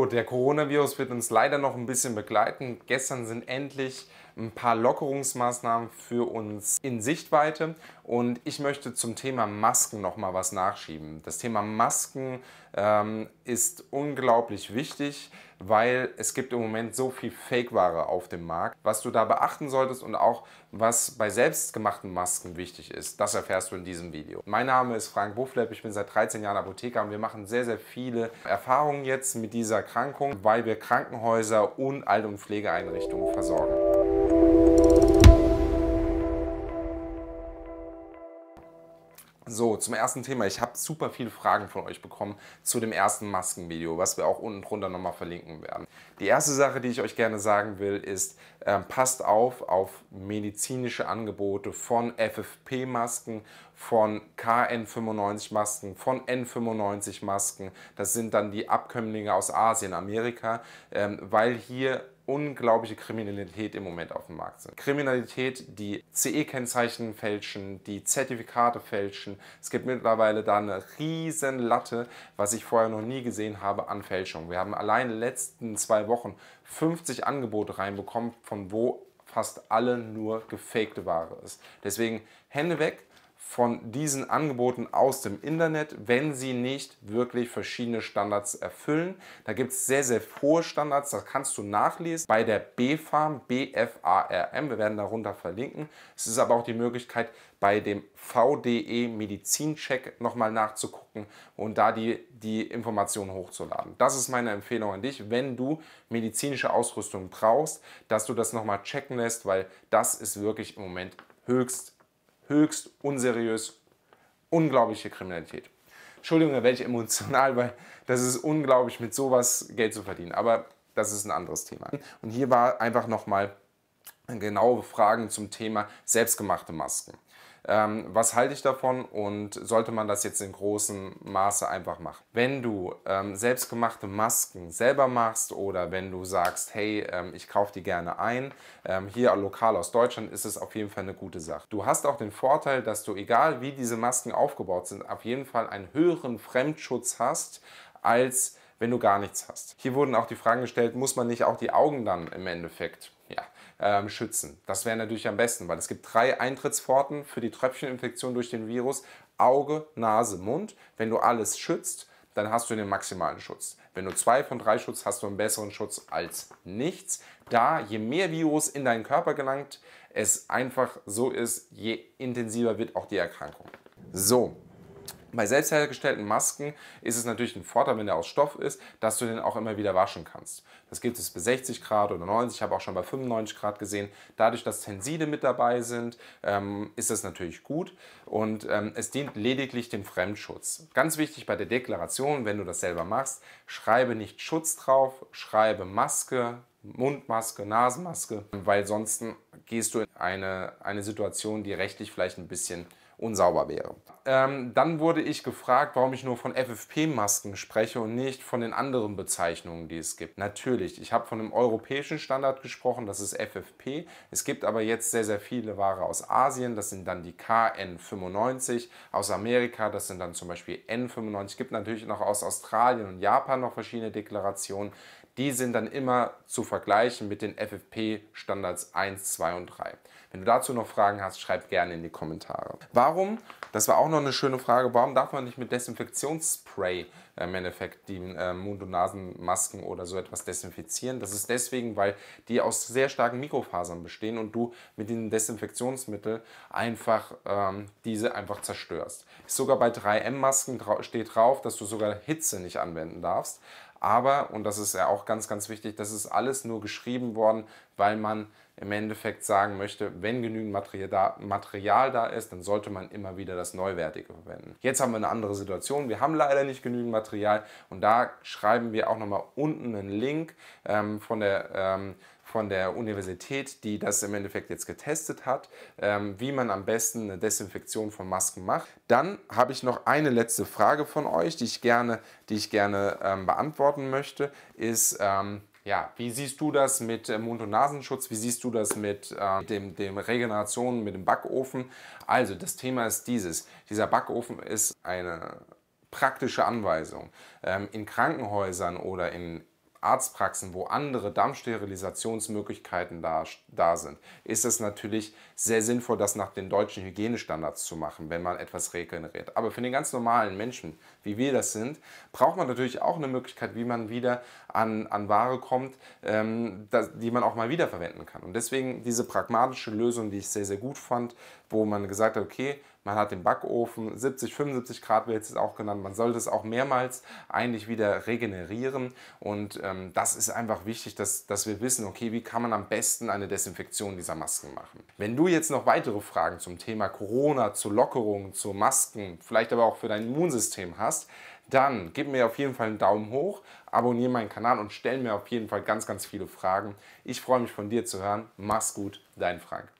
Gut, der Coronavirus wird uns leider noch ein bisschen begleiten. Gestern sind endlich ein paar Lockerungsmaßnahmen für uns in Sichtweite und ich möchte zum Thema Masken noch mal was nachschieben. Das Thema Masken ähm, ist unglaublich wichtig, weil es gibt im Moment so viel Fake-Ware auf dem Markt. Was du da beachten solltest und auch was bei selbstgemachten Masken wichtig ist, das erfährst du in diesem Video. Mein Name ist Frank Bufflepp, ich bin seit 13 Jahren Apotheker und wir machen sehr, sehr viele Erfahrungen jetzt mit dieser Erkrankung, weil wir Krankenhäuser und Alt- und Pflegeeinrichtungen versorgen. So, zum ersten Thema. Ich habe super viele Fragen von euch bekommen zu dem ersten Maskenvideo, was wir auch unten drunter nochmal verlinken werden. Die erste Sache, die ich euch gerne sagen will, ist, äh, passt auf auf medizinische Angebote von FFP-Masken, von KN95-Masken, von N95-Masken. Das sind dann die Abkömmlinge aus Asien, Amerika, ähm, weil hier unglaubliche Kriminalität im Moment auf dem Markt sind. Kriminalität, die CE-Kennzeichen fälschen, die Zertifikate fälschen. Es gibt mittlerweile da eine riesen Latte, was ich vorher noch nie gesehen habe, an Fälschung. Wir haben allein in den letzten zwei Wochen 50 Angebote reinbekommen, von wo fast alle nur gefakte Ware ist. Deswegen Hände weg, von diesen Angeboten aus dem Internet, wenn sie nicht wirklich verschiedene Standards erfüllen. Da gibt es sehr, sehr hohe Standards, das kannst du nachlesen bei der BFARM, BFARM, wir werden darunter verlinken. Es ist aber auch die Möglichkeit, bei dem VDE Medizincheck nochmal nachzugucken und da die, die Informationen hochzuladen. Das ist meine Empfehlung an dich, wenn du medizinische Ausrüstung brauchst, dass du das nochmal checken lässt, weil das ist wirklich im Moment höchst höchst unseriös, unglaubliche Kriminalität. Entschuldigung, da werde ich emotional, weil das ist unglaublich, mit sowas Geld zu verdienen. Aber das ist ein anderes Thema. Und hier war einfach nochmal genaue Fragen zum Thema selbstgemachte Masken. Ähm, was halte ich davon und sollte man das jetzt in großem Maße einfach machen? Wenn du ähm, selbstgemachte Masken selber machst oder wenn du sagst, hey, ähm, ich kaufe die gerne ein, ähm, hier lokal aus Deutschland ist es auf jeden Fall eine gute Sache. Du hast auch den Vorteil, dass du, egal wie diese Masken aufgebaut sind, auf jeden Fall einen höheren Fremdschutz hast als wenn du gar nichts hast. Hier wurden auch die Fragen gestellt, muss man nicht auch die Augen dann im Endeffekt ja, ähm, schützen. Das wäre natürlich am besten, weil es gibt drei Eintrittspforten für die Tröpfcheninfektion durch den Virus. Auge, Nase, Mund. Wenn du alles schützt, dann hast du den maximalen Schutz. Wenn du zwei von drei Schutz hast du einen besseren Schutz als nichts. Da je mehr Virus in deinen Körper gelangt, es einfach so ist, je intensiver wird auch die Erkrankung. So, bei selbst hergestellten Masken ist es natürlich ein Vorteil, wenn der aus Stoff ist, dass du den auch immer wieder waschen kannst. Das gibt es bei 60 Grad oder 90, ich habe auch schon bei 95 Grad gesehen. Dadurch, dass Tenside mit dabei sind, ähm, ist das natürlich gut und ähm, es dient lediglich dem Fremdschutz. Ganz wichtig bei der Deklaration, wenn du das selber machst, schreibe nicht Schutz drauf, schreibe Maske, Mundmaske, Nasenmaske, weil sonst gehst du in eine, eine Situation, die rechtlich vielleicht ein bisschen unsauber wäre. Ähm, dann wurde ich gefragt, warum ich nur von FFP-Masken spreche und nicht von den anderen Bezeichnungen, die es gibt. Natürlich, ich habe von einem europäischen Standard gesprochen, das ist FFP. Es gibt aber jetzt sehr, sehr viele Ware aus Asien, das sind dann die KN95, aus Amerika, das sind dann zum Beispiel N95. Es gibt natürlich noch aus Australien und Japan noch verschiedene Deklarationen die sind dann immer zu vergleichen mit den FFP-Standards 1, 2 und 3. Wenn du dazu noch Fragen hast, schreib gerne in die Kommentare. Warum, das war auch noch eine schöne Frage, warum darf man nicht mit Desinfektionsspray äh, im Endeffekt die äh, Mund- und Nasenmasken oder so etwas desinfizieren? Das ist deswegen, weil die aus sehr starken Mikrofasern bestehen und du mit den Desinfektionsmitteln einfach ähm, diese einfach zerstörst. sogar bei 3M-Masken steht drauf, dass du sogar Hitze nicht anwenden darfst. Aber, und das ist ja auch ganz, ganz wichtig, das ist alles nur geschrieben worden, weil man im Endeffekt sagen möchte, wenn genügend Material da, ist, dann sollte man immer wieder das Neuwertige verwenden. Jetzt haben wir eine andere Situation. Wir haben leider nicht genügend Material und da schreiben wir auch nochmal unten einen Link ähm, von der ähm, von der Universität, die das im Endeffekt jetzt getestet hat, ähm, wie man am besten eine Desinfektion von Masken macht. Dann habe ich noch eine letzte Frage von euch, die ich gerne, die ich gerne ähm, beantworten möchte, ist ähm, ja, wie siehst du das mit äh, Mund- und Nasenschutz? Wie siehst du das mit äh, dem, dem Regeneration, mit dem Backofen? Also, das Thema ist dieses. Dieser Backofen ist eine praktische Anweisung. Ähm, in Krankenhäusern oder in Arztpraxen, wo andere Dampfsterilisationsmöglichkeiten da, da sind, ist es natürlich sehr sinnvoll, das nach den deutschen Hygienestandards zu machen, wenn man etwas regeneriert. Aber für den ganz normalen Menschen, wie wir das sind, braucht man natürlich auch eine Möglichkeit, wie man wieder an, an Ware kommt, ähm, das, die man auch mal wiederverwenden kann. Und deswegen diese pragmatische Lösung, die ich sehr, sehr gut fand, wo man gesagt hat, okay, man hat den Backofen, 70, 75 Grad wird es auch genannt. Man sollte es auch mehrmals eigentlich wieder regenerieren. Und ähm, das ist einfach wichtig, dass, dass wir wissen, okay, wie kann man am besten eine Desinfektion dieser Masken machen. Wenn du jetzt noch weitere Fragen zum Thema Corona, zu Lockerungen, zu Masken, vielleicht aber auch für dein Immunsystem hast, dann gib mir auf jeden Fall einen Daumen hoch, abonniere meinen Kanal und stell mir auf jeden Fall ganz, ganz viele Fragen. Ich freue mich von dir zu hören. Mach's gut, dein Frank.